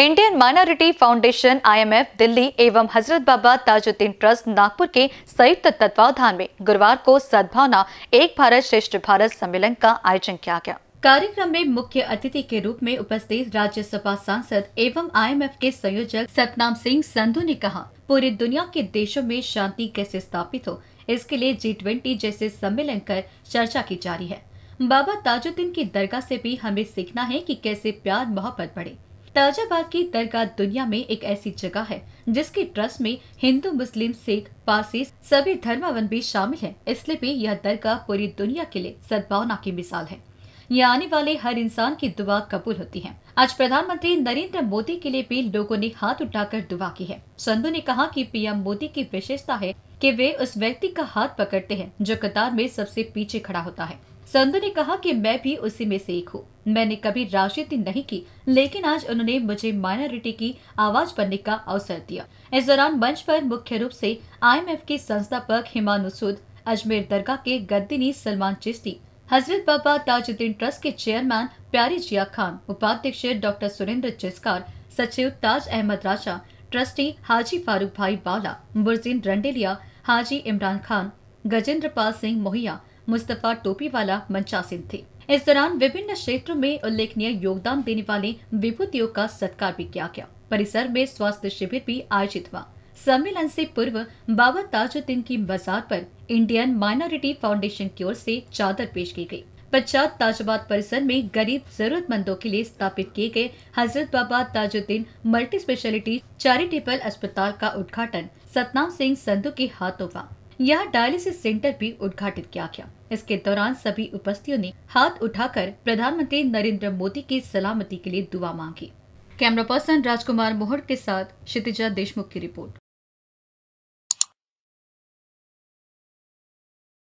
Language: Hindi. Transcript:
Indian minority foundation IMF Delhi एवं हजरत बाबा ताजुद्दीन ट्रस्ट नागपुर के संयुक्त तत्वावधान में गुरुवार को सद्भावना एक भारत श्रेष्ठ भारत सम्मेलन का आयोजन किया गया कार्यक्रम में मुख्य अतिथि के रूप में उपस्थित राज्यसभा सांसद एवं आईएमएफ के संयोजक सतनाम सिंह संधू ने कहा पूरी दुनिया के देशों में शांति कैसे स्थापित हो इसके लिए जी ट्वेंटी जैसे सम्मेलन कर चर्चा की जा रही है बाबा ताजुद्दीन की दरगाह से भी हमें सीखना है कि कैसे प्यार मोहब्बत बढ़े ताजाबाद की दरगाह दुनिया में एक ऐसी जगह है जिसके ट्रस्ट में हिंदू मुस्लिम सिख पारसी सभी धर्मावन भी शामिल है इसलिए भी यह दरगाह पूरी दुनिया के लिए सद्भावना की मिसाल है यह आने वाले हर इंसान की दुआ कबूल होती है आज प्रधानमंत्री नरेंद्र मोदी के लिए भी लोगों ने हाथ उठाकर दुआ की है संधु ने कहा कि पीएम मोदी की विशेषता है कि वे उस व्यक्ति का हाथ पकड़ते हैं जो कतार में सबसे पीछे खड़ा होता है संधु ने कहा कि मैं भी उसी में से एक हूँ मैंने कभी राजनीति नहीं की लेकिन आज उन्होंने मुझे माइनॉरिटी की आवाज बनने का अवसर दिया इस दौरान मंच पर मुख्य रूप से आईएमएफ के संस्थापक हिमानु सूद अजमेर दरगाह के गद्दीनी सलमान चिश्ती हजरत बाबा ताजुद्दीन ट्रस्ट के चेयरमैन प्यारी जिया खान उपाध्यक्ष डॉक्टर सुरेंद्र चिस्कार सचिव ताज अहमद राजा ट्रस्टी हाजी फारूक भाई बाला बुरजीन रंडेलिया हाजी इमरान खान गजेंद्र पाल सिंह मोहिया मुस्तफ़ा टोपी वाला मंचासिन थे इस दौरान विभिन्न क्षेत्रों में उल्लेखनीय योगदान देने वाले विभूतियों का सत्कार भी किया गया परिसर में स्वास्थ्य शिविर भी आयोजित हुआ सम्मेलन से पूर्व बाबा ताजुद्दीन की बाजार पर इंडियन माइनॉरिटी फाउंडेशन की ओर से चादर पेश की गई पश्चात ताजबाद परिसर में गरीब जरूरतमंदों के लिए स्थापित किए गए Hazrat Baba Tajuddin multi speciality charitable अस्पताल का उद्घाटन सतनाम सिंह संधु के हाथों हुआ यह डायलिसिस सेंटर भी उद्घाटित किया गया इसके दौरान सभी उपस्थितियों ने हाथ उठाकर प्रधानमंत्री नरेंद्र मोदी की सलामती के लिए दुआ मांगी कैमरा पर्सन राजकुमार मोहर के साथ क्षितिजा देशमुख की रिपोर्ट